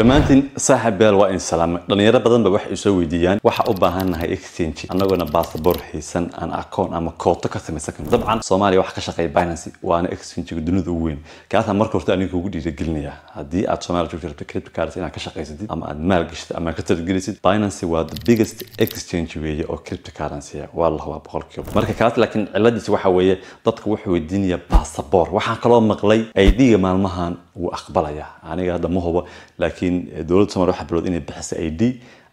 dhammaantiin saaxib beel waa in salaamay dhalinyaro badan ba wax isoo weydiiyaan waxa u baahannahay exchange annagoona baasabor haysan aan akoon ama kooto ka samaysan karno dabcan soomaaliya waxa ka shaqeeya binancy waana exchange-ga dunida ugu weyn kaasaan marka horta aniga kugu dhiiragelinayaa haddii aad soomaaliya joogta rabta crypto currency inaad ka shaqaysatid ama aad maal gashtid ama ka targelisid binancy waa the biggest exchange weeye oo crypto currency ah. waa la boqolkiiba marka kaas laakiin ciladiisi waxa weeye dadka wuxuu weydiinaya baasabor waxaan kaloo maqlay aidiga maalmahan wuu aqbalaya aniga hadda ma hubo laakiin eh, dowladda soomaaliya waxaa bilood inay bixisay i d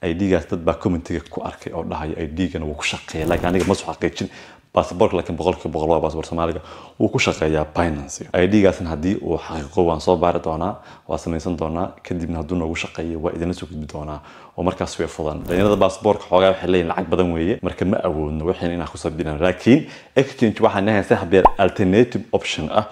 i d dad baa commentiga ku arkay oo dhahaya i d wuu ku shaqeeya laakiin aniga ma xaqiijin basaborka laakiin boqolkiiba boqol waa basaborka soomaaliga wuu ku shaqeeyaa binance i d haddii uu xaqiiqo waan soo baari doonaa waa samaysan doonaa kadibna hadduu noogu shaqeeyo waa idinla soo gudbi doonaa oo markaas way fudan dhalinyarada baasaborka xoogaa waxay leeyihin lacag badan weeye marka ma awoodno waxayna inaan ku sabdinaan laakiin exchange waxaan leeyahay sax alternative option ah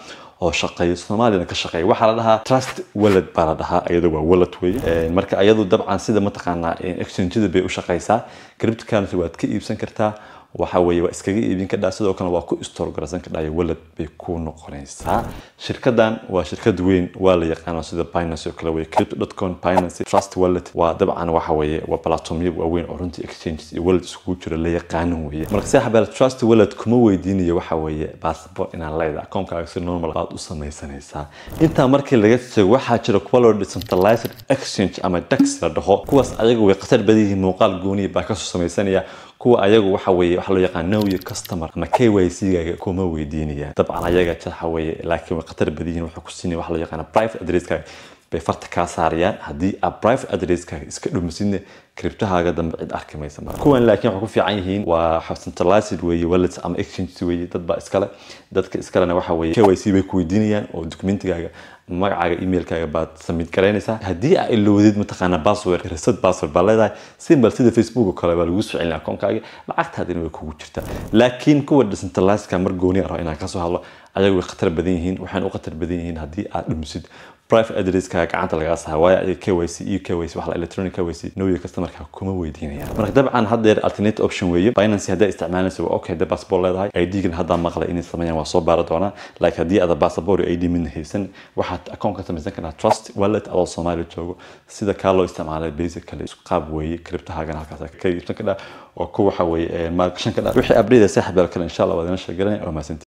oo shaqeeyo soomaaliyana ka shaqeeya waxaa la dhahaa trust walad baa la dhahaa iyada waa walad wey marka iyadu dabcan sida mataqaanaa exchangeada bay u shaqeysaa cryptocurrency waad ka iibsan kartaa waxa weye waa iskaga iibin kadhaa sidoo kalena waa ku istorgarsan kadhayo walad bay ku noqonaysaa shirkadan waa shirkad weyn waa la yaqaana sida binance oo kale wey crypto binance trust wallet waa dabcan waxa weye waa balatomyo waaweyn oo runtii exchanges iyo wallet iskugu jiro la yaqaanan weye marka si habeer trust wallet kuma weydiinayo waxa weye passport inaad leedahay akoonkaaga si normal baad u samaysanaysaa intaa markii laga seego waxaa jira kuwa loo decentralized exchange ama dex la dhaho kuwaas ayaga way khatar badan yihiin muuqaal gooniya baa kasoo samaysanaya kuwa ayagu waxa weye waxa loo yaqaan know customer ama k y c gaaga kuma weydiinayaan dabcan ayaga waxa weye laakiin way khatar badan waxa ku waxa loo yaqaan private addresskaaga bay farta kaa saarayaan haddii aad private addresskaaga iska dhumisidna kribtahaaga dambe cid arki maysa mara kuwan laakiin waxay ku fiican yihiin waa centralized weeye wallets ama exchanges weeye dad baa iskale dadka iskalena waxa weye k y c bay ku weydiinayaan oo dokumentigaaga magacaaga emailkaaga baad samid garaynaysaa haddii aa ilowdid mataqaana bassword reset bassword baa leedahay simbal sida facebook oo kale baa lagu soo celinaya akoonkaagi lacagtaadina way kugu jirtaa laakiin kuwa decentralizedka mar gooni a inaan ka soo hadlo ayagu way khatar badan yihiin waxaan u khatar badan yihiin haddii aad dhumsid private adresskaaga gacanta lagaa saha waayo kyc iyo kyc wax la electronic kyc nowiga customerka kuma weydiinayaan marka dabcan haddeer alternate option weeye binance haddaa isticmaalaysa waa okay hadda passport leedahay id gan haddaa maqlay inay sameeyaan waa soo baari doonaa laakiin haddii aada passport iyo id midna haysan waxaad aad akoon ka samaysan karaa trust wallet adoo soomaaliya joogo sida kaa loo isticmaalay basically isku qaab weeye kribtahaagana halkaas ka iibsan ka dhaa oo ku waxa weeye maalgashan e ka dhaa wixii update saaxiib kale insha allah waad ina sheegalan oo mahadsanti